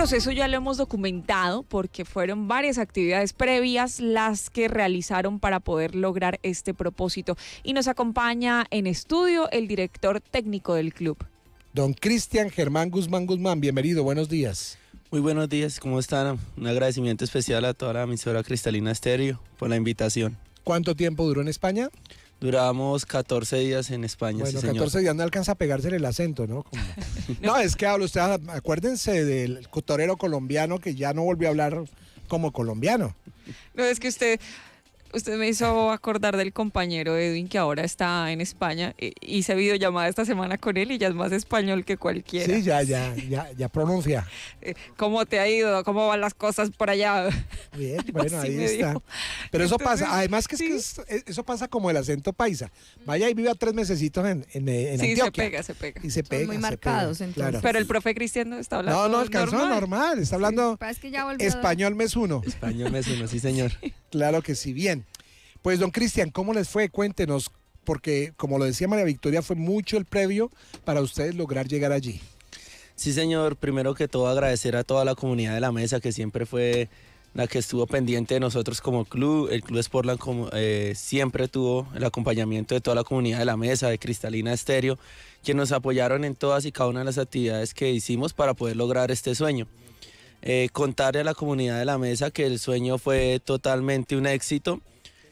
proceso ya lo hemos documentado porque fueron varias actividades previas las que realizaron para poder lograr este propósito. Y nos acompaña en estudio el director técnico del club. Don Cristian Germán Guzmán Guzmán, bienvenido, buenos días. Muy buenos días, ¿cómo están? Un agradecimiento especial a toda la emisora Cristalina Estéreo por la invitación. ¿Cuánto tiempo duró en España? Duramos 14 días en España. Bueno, sí 14 días no alcanza a en el acento, ¿no? no, es que hablo, usted... Ah, acuérdense del cotorero colombiano que ya no volvió a hablar como colombiano. No, es que usted, Usted me hizo acordar del compañero Edwin que ahora está en España. Hice videollamada esta semana con él y ya es más español que cualquiera. Sí, ya, ya, ya, ya pronuncia. Eh, ¿Cómo te ha ido? ¿Cómo van las cosas por allá? Bien, bueno, ahí está. Pero eso pasa, además que, es eso pasa como el acento paisa. Vaya y viva tres mesecitos en, en, sí, se pega, se pega. Y se pega, muy marcados, entonces. Claro. Pero el profe Cristiano no está hablando No, no, alcanzó normal. normal. Está hablando español mes uno. Español mes uno, sí, señor. Claro que sí, bien. Pues don Cristian, ¿cómo les fue? Cuéntenos, porque como lo decía María Victoria, fue mucho el previo para ustedes lograr llegar allí. Sí, señor, primero que todo agradecer a toda la comunidad de la mesa que siempre fue la que estuvo pendiente de nosotros como club. El Club Sportland como, eh, siempre tuvo el acompañamiento de toda la comunidad de la mesa, de Cristalina Estéreo, que nos apoyaron en todas y cada una de las actividades que hicimos para poder lograr este sueño. Eh, contarle a la comunidad de la mesa que el sueño fue totalmente un éxito.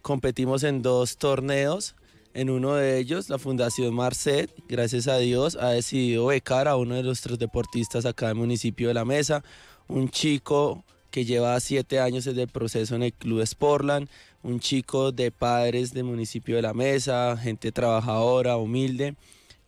Competimos en dos torneos. En uno de ellos, la Fundación Marcet, gracias a Dios, ha decidido becar a uno de nuestros deportistas acá del municipio de La Mesa, un chico que lleva siete años desde el proceso en el Club Sportland, un chico de padres de municipio de La Mesa, gente trabajadora, humilde,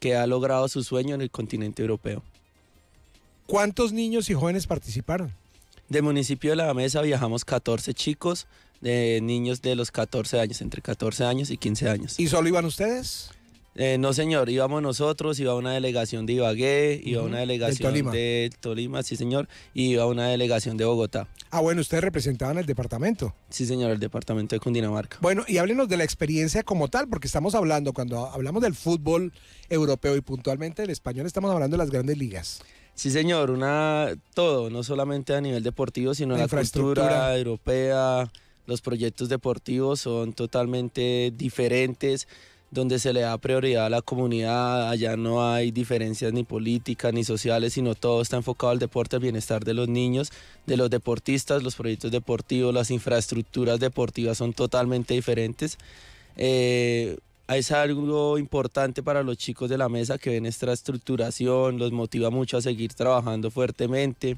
que ha logrado su sueño en el continente europeo. ¿Cuántos niños y jóvenes participaron? De municipio de La Mesa viajamos 14 chicos, de niños de los 14 años, entre 14 años y 15 años. ¿Y solo iban ustedes? Eh, no, señor, íbamos nosotros, iba una delegación de Ibagué, iba una delegación de Tolima, sí, señor, y iba una delegación de Bogotá. Ah, bueno, ustedes representaban el departamento. Sí, señor, el departamento de Cundinamarca. Bueno, y háblenos de la experiencia como tal, porque estamos hablando, cuando hablamos del fútbol europeo y puntualmente del español, estamos hablando de las grandes ligas. Sí, señor, una todo, no solamente a nivel deportivo, sino la, la infraestructura europea, los proyectos deportivos son totalmente diferentes, donde se le da prioridad a la comunidad, allá no hay diferencias ni políticas ni sociales, sino todo está enfocado al deporte, al bienestar de los niños, de los deportistas, los proyectos deportivos, las infraestructuras deportivas son totalmente diferentes. Eh, es algo importante para los chicos de la mesa que ven esta estructuración, los motiva mucho a seguir trabajando fuertemente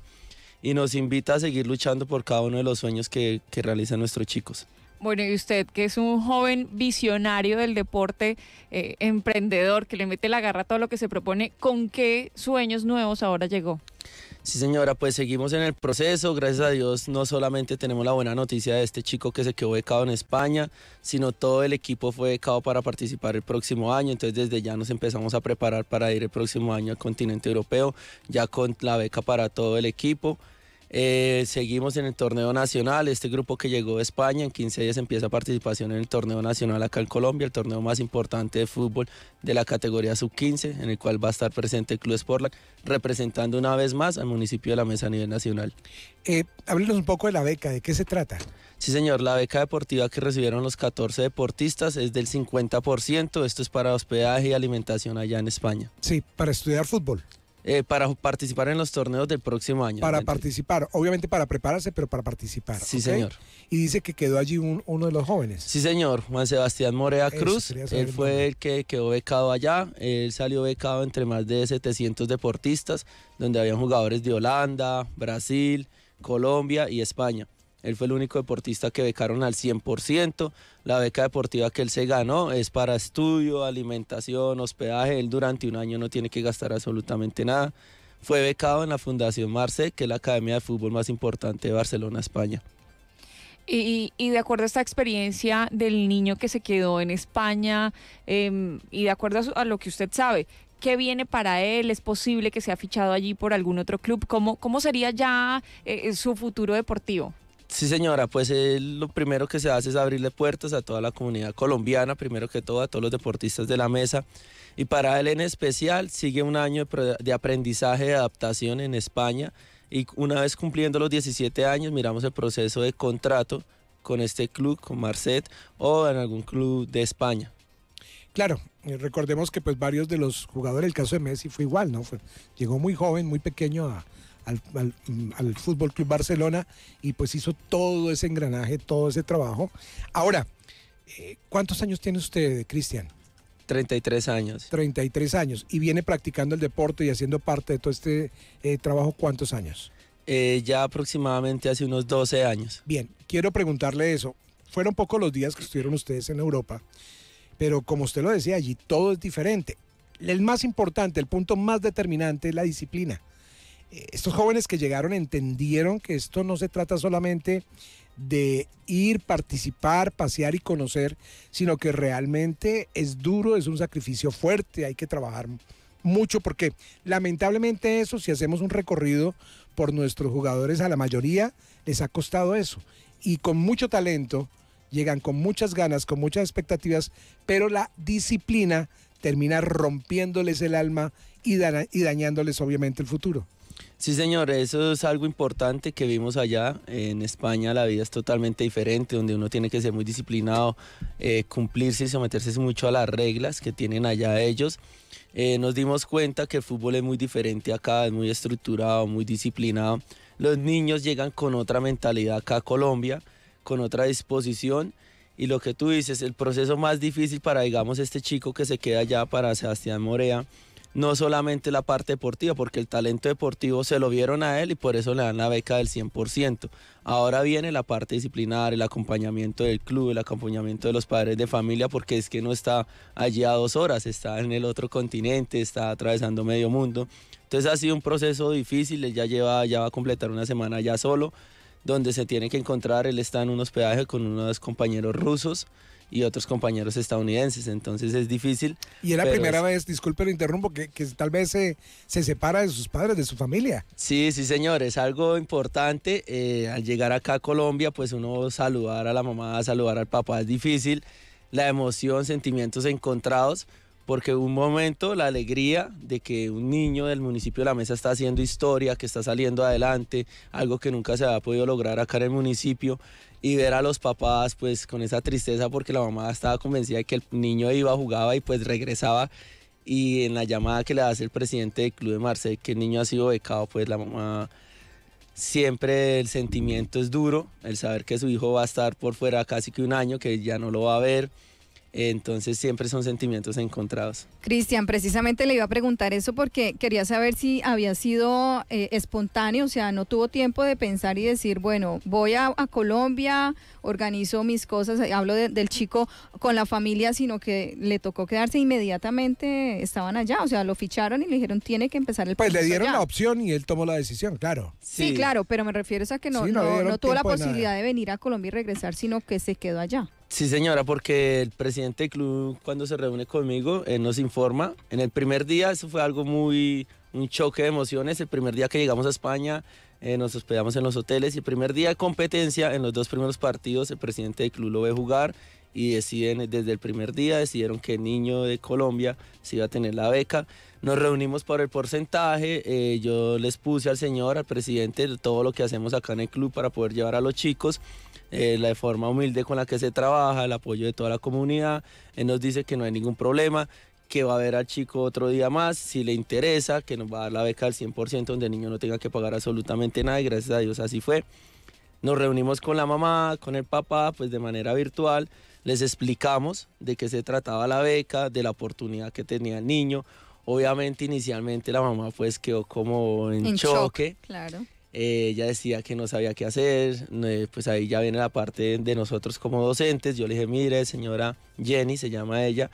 y nos invita a seguir luchando por cada uno de los sueños que, realizan nuestros chicos. Bueno, y usted que es un joven visionario del deporte, eh, emprendedor, que le mete la garra a todo lo que se propone, ¿con qué sueños nuevos ahora llegó? Sí, señora, pues seguimos en el proceso. Gracias a Dios, no solamente tenemos la buena noticia de este chico que se quedó becado en España, sino todo el equipo fue becado para participar el próximo año. Entonces, desde ya nos empezamos a preparar para ir el próximo año al continente europeo, ya con la beca para todo el equipo. Eh, seguimos en el torneo nacional. Este grupo que llegó a España, en 15 días empieza participación en el torneo nacional acá en Colombia, el torneo más importante de fútbol de la categoría sub-15, en el cual va a estar presente el Club Sportland, representando una vez más al municipio de La Mesa a nivel nacional. Eh, háblenos un poco de la beca, ¿de qué se trata? Sí, señor, la beca deportiva que recibieron los 14 deportistas es del 50%. Esto es para hospedaje y alimentación allá en España. Sí, para estudiar fútbol. Eh, para participar en los torneos del próximo año. Para participar, obviamente para prepararse, pero para participar. Sí, señor. Y dice que quedó allí uno de los jóvenes. Sí, señor, Juan Sebastián Morea Cruz. Él fue el, el que quedó becado allá. Él salió becado entre más de 700 deportistas, donde habían jugadores de Holanda, Brasil, Colombia y España. Él fue el único deportista que becaron al 100%. La beca deportiva que él se ganó es para estudio, alimentación, hospedaje. Él durante un año no tiene que gastar absolutamente nada. Fue becado en la Fundación Marce, que es la academia de fútbol más importante de Barcelona, España. Y, de acuerdo a esta experiencia del niño que se quedó en España em, y de acuerdo a, lo que usted sabe, ¿qué viene para él? ¿Es posible que sea fichado allí por algún otro club? ¿Cómo, cómo sería ya eh, eh, su futuro deportivo? Sí, señora, pues eh, lo primero que se hace es abrirle puertas a toda la comunidad colombiana, primero que todo a todos los deportistas de la mesa. Y para él en especial sigue un año de aprendizaje, de adaptación en España. Y una vez cumpliendo los 17 años, miramos el proceso de contrato con este club, con Marcet o en algún club de España. Claro, eh, recordemos que pues varios de los jugadores, el caso de Messi fue igual, ¿no? llegó muy joven, muy pequeño a, al, al, Fútbol Club Barcelona y pues hizo todo ese engranaje, todo ese trabajo. Ahora, eh, ¿cuántos años tiene usted, Cristian? 33 años. 33 años. Y viene practicando el deporte y haciendo parte de todo este eh, trabajo, ¿cuántos años? Eh, ya aproximadamente hace unos 12 años. Bien, quiero preguntarle eso. Fueron pocos los días que estuvieron ustedes en Europa, pero como usted lo decía, allí todo es diferente. El más importante, el punto más determinante es la disciplina estos jóvenes que llegaron entendieron que esto no se trata solamente de ir, participar, pasear y conocer, sino que realmente es duro, es un sacrificio fuerte, hay que trabajar mucho porque lamentablemente eso, si hacemos un recorrido por nuestros jugadores, a la mayoría les ha costado eso. Y con mucho talento, llegan con muchas ganas, con muchas expectativas, pero la disciplina termina rompiéndoles el alma y, dañándoles obviamente el futuro. Sí, señor, eso es algo importante que vimos allá. En España la vida es totalmente diferente, donde uno tiene que ser muy disciplinado, eh, cumplirse y someterse mucho a las reglas que tienen allá ellos. Eh, nos dimos cuenta que el fútbol es muy diferente acá, es muy estructurado, muy disciplinado. Los niños llegan con otra mentalidad acá a Colombia, con otra disposición. Y lo que tú dices, el proceso más difícil para, digamos, este chico que se queda allá, para Sebastián Morea, no solamente la parte deportiva, porque el talento deportivo se lo vieron a él y por eso le dan la beca del 100%. Ahora viene la parte disciplinar, el acompañamiento del club, el acompañamiento de los padres de familia, porque es que no está allí a dos horas, está en el otro continente, está atravesando medio mundo. Entonces ha sido un proceso difícil, él ya, lleva, ya va a completar una semana ya solo, donde se tiene que encontrar, él está en un hospedaje con unos compañeros rusos y otros compañeros estadounidenses, entonces es difícil. Y era la primera vez, disculpe lo interrumpo, que, que tal vez se, se, separa de sus padres, de su familia. Sí, sí, señor, es algo importante. Eh, al llegar acá a Colombia, pues uno saludar a la mamá, saludar al papá es difícil, la emoción, sentimientos encontrados, porque un momento la alegría de que un niño del municipio de La Mesa está haciendo historia, que está saliendo adelante, algo que nunca se ha podido lograr acá en el municipio, y ver a los papás pues con esa tristeza porque la mamá estaba convencida de que el niño iba, jugaba y pues regresaba y en la llamada que le hace el presidente del Club de Marseille que el niño ha sido becado pues la mamá siempre el sentimiento es duro, el saber que su hijo va a estar por fuera casi que un año, que ya no lo va a ver, entonces siempre son sentimientos encontrados. Cristian, precisamente le iba a preguntar eso porque quería saber si había sido eh, espontáneo, o sea, no tuvo tiempo de pensar y decir, bueno, voy a, Colombia, organizo mis cosas, eh, hablo del chico con la familia, sino que le tocó quedarse inmediatamente, estaban allá, o sea, lo ficharon y le dijeron, tiene que empezar el Pues le dieron la opción y él tomó la decisión, claro. Sí, claro, pero me refiero a que no, no, tuvo la posibilidad de venir a Colombia y regresar, sino que se quedó allá. Sí, señora, porque el presidente del club cuando se reúne conmigo nos informa. En el primer día eso fue algo muy, un choque de emociones. El primer día que llegamos a España eh, nos hospedamos en los hoteles y el primer día de competencia en los dos primeros partidos el presidente del club lo ve jugar y deciden, desde el primer día decidieron que el niño de Colombia se iba a tener la beca. Nos reunimos por el porcentaje, eh, yo les puse al señor, al presidente, todo lo que hacemos acá en el club para poder llevar a los chicos eh, la forma humilde con la que se trabaja, el apoyo de toda la comunidad. Él nos dice que no hay ningún problema, que va a ver al chico otro día más, si le interesa, que nos va a dar la beca al 100%, donde el niño no tenga que pagar absolutamente nada, y gracias a Dios así fue. Nos reunimos con la mamá, con el papá, pues de manera virtual, les explicamos de qué se trataba la beca, de la oportunidad que tenía el niño. Obviamente inicialmente la mamá pues quedó como en, choque. claro. Eh, ella decía que no sabía qué hacer, eh, pues ahí ya viene la parte de nosotros como docentes, yo le dije, mire señora Jenny, se llama ella,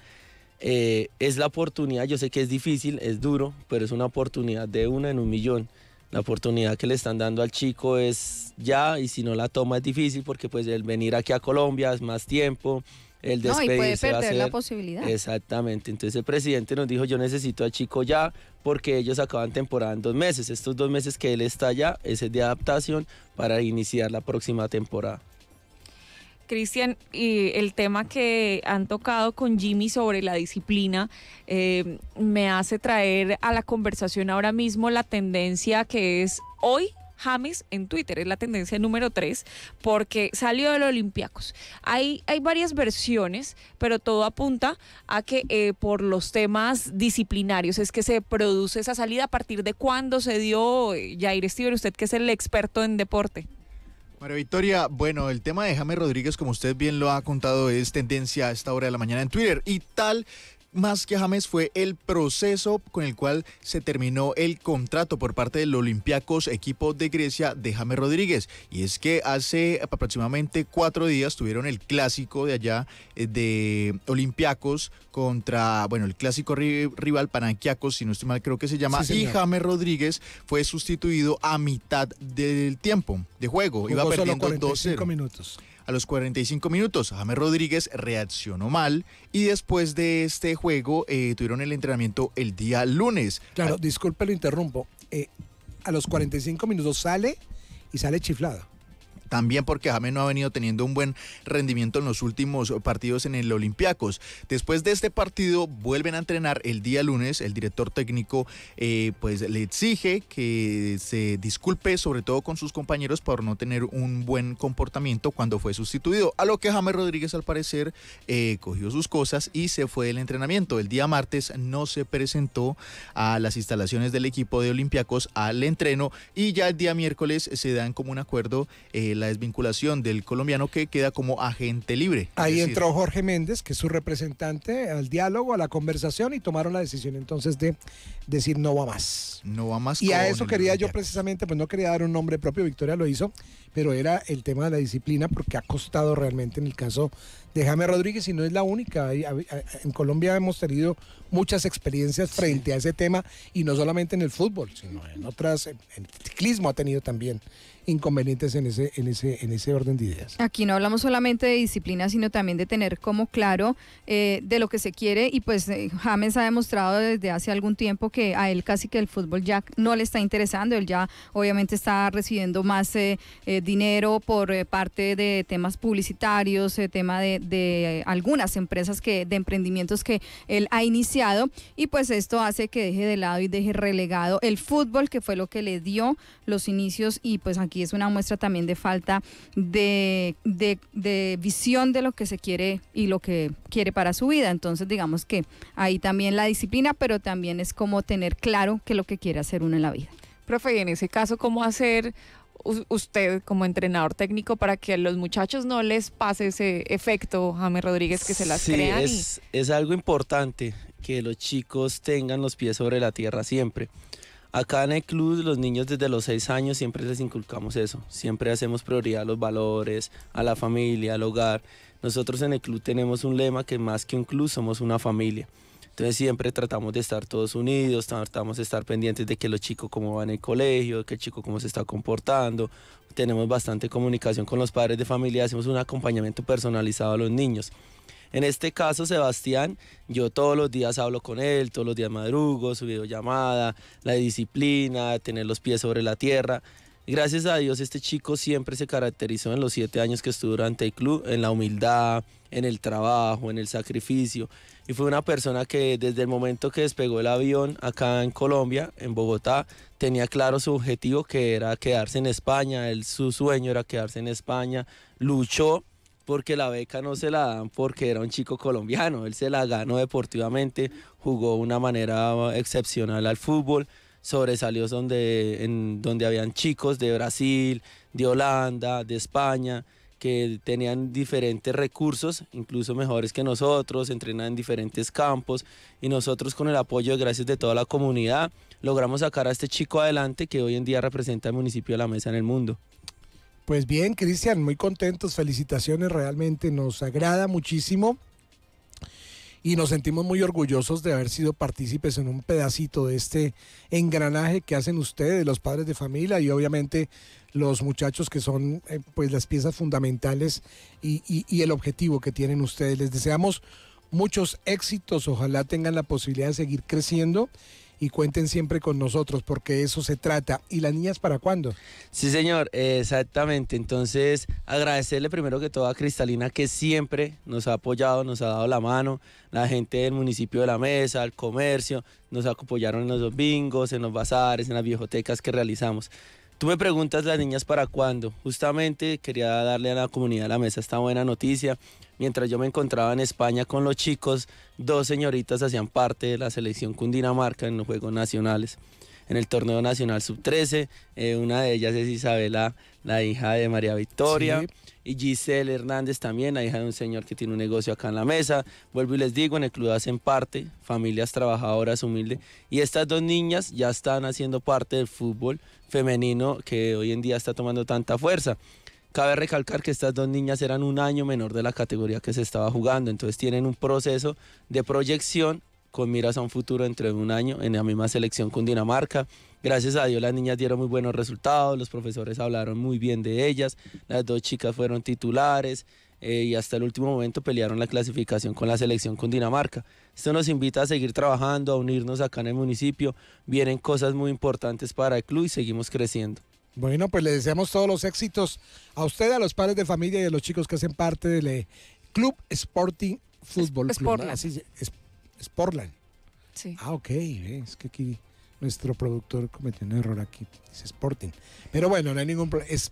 eh, es la oportunidad, yo sé que es difícil, es duro, pero es una oportunidad de una en un millón. La oportunidad que le están dando al chico es ya y si no la toma es difícil porque pues el venir aquí a Colombia es más tiempo, el No, y puede perder la posibilidad. Exactamente. Entonces el presidente nos dijo, yo necesito a Chico ya, porque ellos acaban temporada en dos meses. Estos dos meses que él está ese es de adaptación para iniciar la próxima temporada. Cristian, y el tema que han tocado con Jimmy sobre la disciplina eh, me hace traer a la conversación ahora mismo la tendencia que es hoy James en Twitter, es la tendencia número 3, porque salió del Olympiacos. Hay, hay varias versiones, pero todo apunta a que eh, por los temas disciplinarios es que se produce esa salida. ¿A partir de cuándo se dio, eh, Jair Stiver, usted que es el experto en deporte? María Victoria, bueno, el tema de James Rodríguez, como usted bien lo ha contado, es tendencia a esta hora de la mañana en Twitter. Y tal más que James fue el proceso con el cual se terminó el contrato por parte del Olympiacos equipo de Grecia de James Rodríguez. Y es que hace aproximadamente cuatro días tuvieron el clásico de allá eh, de Olympiacos contra, bueno, el clásico rival Pananquiacos, si no estoy mal, creo que se llama. y James Rodríguez fue sustituido a mitad del tiempo de juego. Iba perdiendo 2 minutos. A los 45 minutos, James Rodríguez reaccionó mal y después de este juego eh, tuvieron el entrenamiento el día lunes. Claro, ah. disculpe, lo interrumpo. Eh, a los 45 minutos sale y sale chiflado. También porque Jame no ha venido teniendo un buen rendimiento en los últimos partidos en el Olympiacos. Después de este partido vuelven a entrenar el día lunes. El director técnico eh, pues le exige que se disculpe sobre todo con sus compañeros por no tener un buen comportamiento cuando fue sustituido. A lo que Jame Rodríguez al parecer eh, cogió sus cosas y se fue del entrenamiento. El día martes no se presentó a las instalaciones del equipo de Olympiacos al entreno y ya el día miércoles se dan como un acuerdo. Eh, la desvinculación del colombiano que queda como agente libre. Ahí entró Jorge Méndez, que es su representante, al diálogo, a la conversación y tomaron la decisión entonces de decir no va más. No va más. Y a eso quería yo precisamente, pues no quería dar un nombre propio, Victoria lo hizo, pero era el tema de la disciplina porque ha costado realmente en el caso de Jaime Rodríguez y no es la única. En Colombia hemos tenido muchas experiencias frente a ese tema y no solamente en el fútbol, sino en otras, en el ciclismo ha tenido también inconvenientes en ese, en ese, en ese orden de ideas. Aquí no hablamos solamente de disciplina, sino también de tener como claro eh, de lo que se quiere y pues eh, James ha demostrado desde hace algún tiempo que a él casi que el fútbol ya no le está interesando, él ya obviamente está recibiendo más eh, eh dinero por eh, parte de temas publicitarios, eh, tema de, eh, algunas empresas que, de emprendimientos que él ha iniciado. Y pues esto hace que deje de lado y deje relegado el fútbol, que fue lo que le dio los inicios. Y pues aquí es una muestra también de falta de, de visión de lo que se quiere y lo que quiere para su vida. Entonces, digamos que ahí también la disciplina, pero también es como tener claro que lo que quiere hacer uno en la vida. Profe, y en ese caso, ¿cómo hacer usted como entrenador técnico para que a los muchachos no les pase ese efecto James Rodríguez que se las crean? Es, es algo importante que los chicos tengan los pies sobre la tierra siempre. Acá en el club los niños desde los 6 años siempre les inculcamos eso, siempre hacemos prioridad a los valores, a la familia, al hogar. Nosotros en el club tenemos un lema que más que un club somos una familia. Entonces siempre tratamos de estar todos unidos, tratamos de estar pendientes de que los chicos cómo van en el colegio, de que el chico cómo se está comportando. Tenemos bastante comunicación con los padres de familia, hacemos un acompañamiento personalizado a los niños. En este caso, Sebastián, yo todos los días hablo con él, todos los días madrugo, su videollamada, la disciplina, tener los pies sobre la tierra. Gracias a Dios, este chico siempre se caracterizó en los siete años que estuvo durante el club, en la humildad, en el trabajo, en el sacrificio y fue una persona que desde el momento que despegó el avión acá en Colombia, en Bogotá, tenía claro su objetivo que era quedarse en España, él, su sueño era quedarse en España, luchó porque la beca no se la dan porque era un chico colombiano, él se la ganó deportivamente, jugó de una manera excepcional al fútbol, sobresalió donde, en, donde habían chicos de Brasil, de Holanda, de España, que tenían diferentes recursos, incluso mejores que nosotros, entrenan en diferentes campos y nosotros con el apoyo gracias de toda la comunidad logramos sacar a este chico adelante que hoy en día representa al municipio de La Mesa en el mundo. Pues bien, Cristian, muy contentos, felicitaciones, realmente nos agrada muchísimo y nos sentimos muy orgullosos de haber sido partícipes en un pedacito de este engranaje que hacen ustedes, los padres de familia y obviamente los muchachos que son eh, pues las piezas fundamentales y, y el objetivo que tienen ustedes. Les deseamos muchos éxitos, ojalá tengan la posibilidad de seguir creciendo y cuenten siempre con nosotros porque eso se trata. ¿Y las niñas para cuándo? Sí, señor, exactamente. Entonces, agradecerle primero que todo a Cristalina que siempre nos ha apoyado, nos ha dado la mano, la gente del municipio de La Mesa, el comercio, nos apoyaron en los bingos, en los bazares, en las bibliotecas que realizamos. Tú me preguntas las niñas para cuándo. Justamente quería darle a la comunidad de la mesa esta buena noticia. Mientras yo me encontraba en España con los chicos, dos señoritas hacían parte de la selección Cundinamarca en los Juegos Nacionales en el torneo nacional sub-13. Eh, una de ellas es Isabela, la hija de María Victoria. Y Giselle Hernández también, la hija de un señor que tiene un negocio acá en la mesa. Vuelvo y les digo, en el club hacen parte, familias trabajadoras humildes. Y estas dos niñas ya están haciendo parte del fútbol femenino que hoy en día está tomando tanta fuerza. Cabe recalcar que estas dos niñas eran un año menor de la categoría que se estaba jugando, entonces tienen un proceso de proyección con miras a un futuro entre un año en la misma selección con Dinamarca. Gracias a Dios las niñas dieron muy buenos resultados, los profesores hablaron muy bien de ellas, las dos chicas fueron titulares eh, y hasta el último momento pelearon la clasificación con la selección con Dinamarca. Esto nos invita a seguir trabajando, a unirnos acá en el municipio. Vienen cosas muy importantes para el club y seguimos creciendo. Bueno, pues le deseamos todos los éxitos a usted, a los padres de familia y a los chicos que hacen parte del eh, Club Sporting Fútbol. Sportland Sí. Ah, ok, eh, es que aquí nuestro productor cometió un error aquí, dice Sporting. Pero bueno, no hay ningún problema, es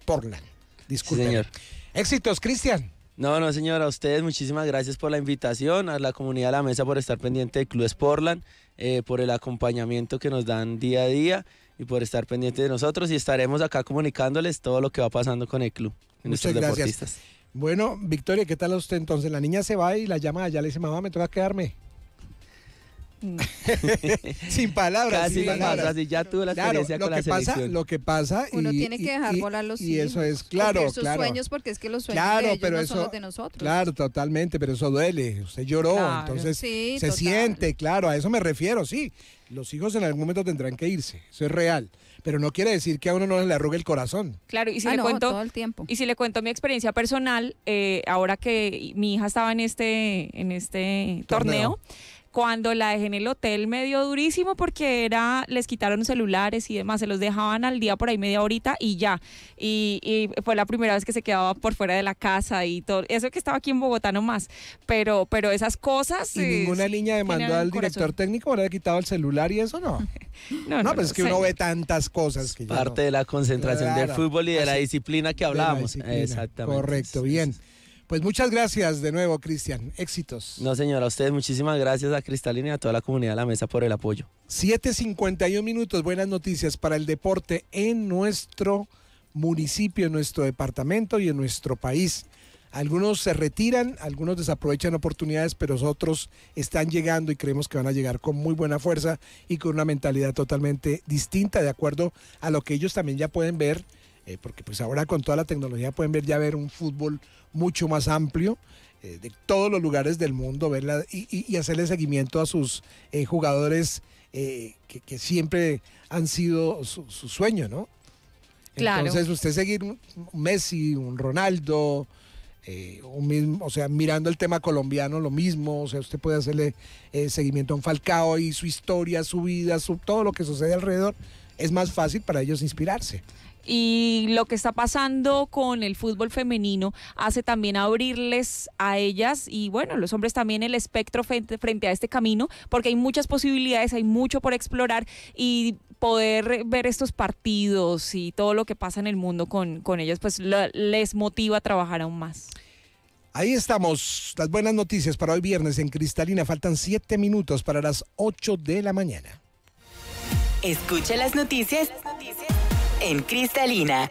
Disculpe. señor. Éxitos, Cristian. No, no, señora, a ustedes muchísimas gracias por la invitación, a la comunidad de la mesa por estar pendiente del club Sportland eh, por el acompañamiento que nos dan día a día y por estar pendiente de nosotros y estaremos acá comunicándoles todo lo que va pasando con el club. Muchas gracias. Bueno, Victoria, ¿qué tal usted entonces? La niña se va y la llama allá, le dice, mamá, me toca quedarme. Mm. sin palabras. sin ya la experiencia con lo la que Pasa, pasa Uno tiene que dejar volar los Y eso es, claro, claro. sueños porque es que los sueños eso, son de nosotros. Claro, totalmente, pero eso duele. Usted lloró, entonces se siente, claro, a eso me refiero, sí. Los hijos en algún momento tendrán que irse, eso es real pero no quiere decir que a uno no le arrugue el corazón. Claro, y si ah, le cuento todo el tiempo. y si le cuento mi experiencia personal, eh, ahora que mi hija estaba en este, este torneo cuando la dejé en el hotel me dio durísimo porque era, les quitaron celulares y demás, se los dejaban al día por ahí media horita y ya. Y, fue la primera vez que se quedaba por fuera de la casa y todo. Eso que estaba aquí en Bogotá nomás. Pero, pero esas cosas. Y eh, ninguna ninguna niña demandó al director técnico por haber quitado el celular y eso no. no, no, no, pues es que uno ve tantas cosas que Parte de la concentración del fútbol y de la disciplina que hablábamos. Exactamente. Correcto, bien. Pues muchas gracias de nuevo, Cristian. Éxitos. No, señora, a ustedes muchísimas gracias a Cristalina y a toda la comunidad de la mesa por el apoyo. 7.51 minutos, buenas noticias para el deporte en nuestro municipio, en nuestro departamento y en nuestro país. Algunos se retiran, algunos desaprovechan oportunidades, pero otros están llegando y creemos que van a llegar con muy buena fuerza y con una mentalidad totalmente distinta, de acuerdo a lo que ellos también ya pueden ver eh, porque pues ahora con toda la tecnología pueden ver ya ver un fútbol mucho más amplio eh, de todos los lugares del mundo, verla y, hacerle seguimiento a sus eh, jugadores que, siempre han sido su, sueño, ¿no? Entonces usted seguir un Messi, un Ronaldo, un mismo, o sea, mirando el tema colombiano, lo mismo, o sea, usted puede hacerle seguimiento a un Falcao y su historia, su vida, su, todo lo que sucede alrededor es más fácil para ellos inspirarse y lo que está pasando con el fútbol femenino hace también abrirles a ellas y bueno, los hombres también el espectro frente, a este camino, porque hay muchas posibilidades, hay mucho por explorar y poder ver estos partidos y todo lo que pasa en el mundo con, con ellos, pues les motiva a trabajar aún más. Ahí estamos, las buenas noticias para hoy viernes en Cristalina. Faltan siete minutos para las ocho de la mañana. Escucha las noticias en Cristalina.